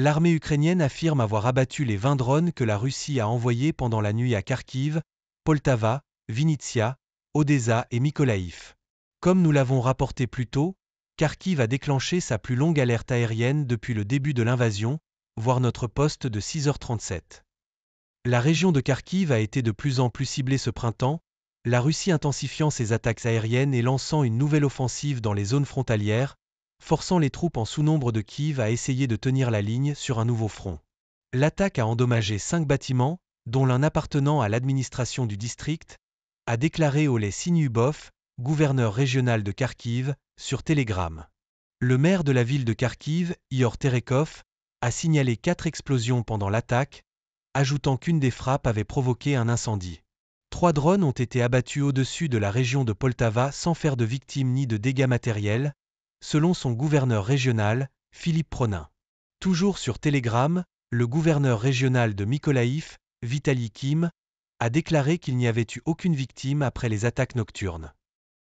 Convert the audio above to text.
l'armée ukrainienne affirme avoir abattu les 20 drones que la Russie a envoyés pendant la nuit à Kharkiv, Poltava, Vinitsia, Odessa et Mykolaïv. Comme nous l'avons rapporté plus tôt, Kharkiv a déclenché sa plus longue alerte aérienne depuis le début de l'invasion, voire notre poste de 6h37. La région de Kharkiv a été de plus en plus ciblée ce printemps, la Russie intensifiant ses attaques aériennes et lançant une nouvelle offensive dans les zones frontalières, forçant les troupes en sous-nombre de Kiev à essayer de tenir la ligne sur un nouveau front. L'attaque a endommagé cinq bâtiments, dont l'un appartenant à l'administration du district, a déclaré Oleg Sinyubov, gouverneur régional de Kharkiv, sur Telegram. Le maire de la ville de Kharkiv, Ior Terekov, a signalé quatre explosions pendant l'attaque, ajoutant qu'une des frappes avait provoqué un incendie. Trois drones ont été abattus au-dessus de la région de Poltava sans faire de victimes ni de dégâts matériels, selon son gouverneur régional, Philippe Pronin. Toujours sur Telegram, le gouverneur régional de Mykolaïf, Vitali Kim, a déclaré qu'il n'y avait eu aucune victime après les attaques nocturnes.